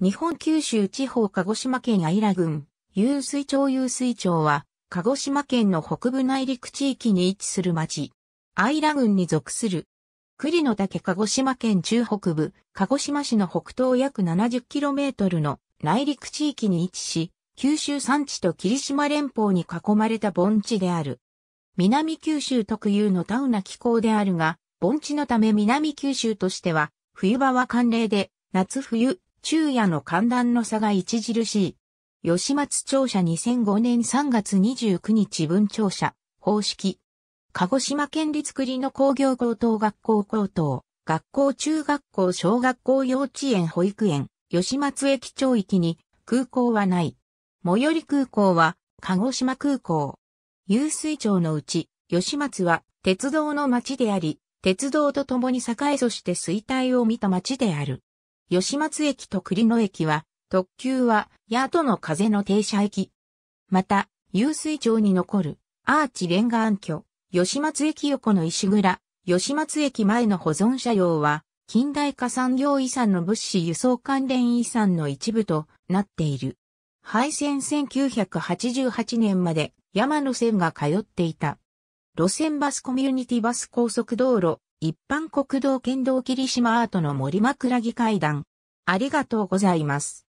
日本九州地方鹿児島県姶良郡、湧水町湧水町は、鹿児島県の北部内陸地域に位置する町。姶良郡に属する。栗の岳鹿児島県中北部、鹿児島市の北東約 70km の内陸地域に位置し、九州山地と霧島連峰に囲まれた盆地である。南九州特有のタウな気候であるが、盆地のため南九州としては、冬場は寒冷で、夏冬、昼夜の寒暖の差が著しい。吉松庁舎2005年3月29日分庁舎、方式。鹿児島県立栗の工業高等学校高等、学校中学校小学校幼稚園保育園、吉松駅町域に空港はない。最寄り空港は鹿児島空港。遊水町のうち、吉松は鉄道の町であり、鉄道と共に栄えそして衰退を見た町である。吉松駅と栗野駅は、特急は、ヤートの風の停車駅。また、湧水町に残る、アーチレンガ暗渠、吉松駅横の石倉、吉松駅前の保存車両は、近代化産業遺産の物資輸送関連遺産の一部となっている。廃線1988年まで山の線が通っていた。路線バスコミュニティバス高速道路一般国道県道霧島アートの森枕木会談。ありがとうございます。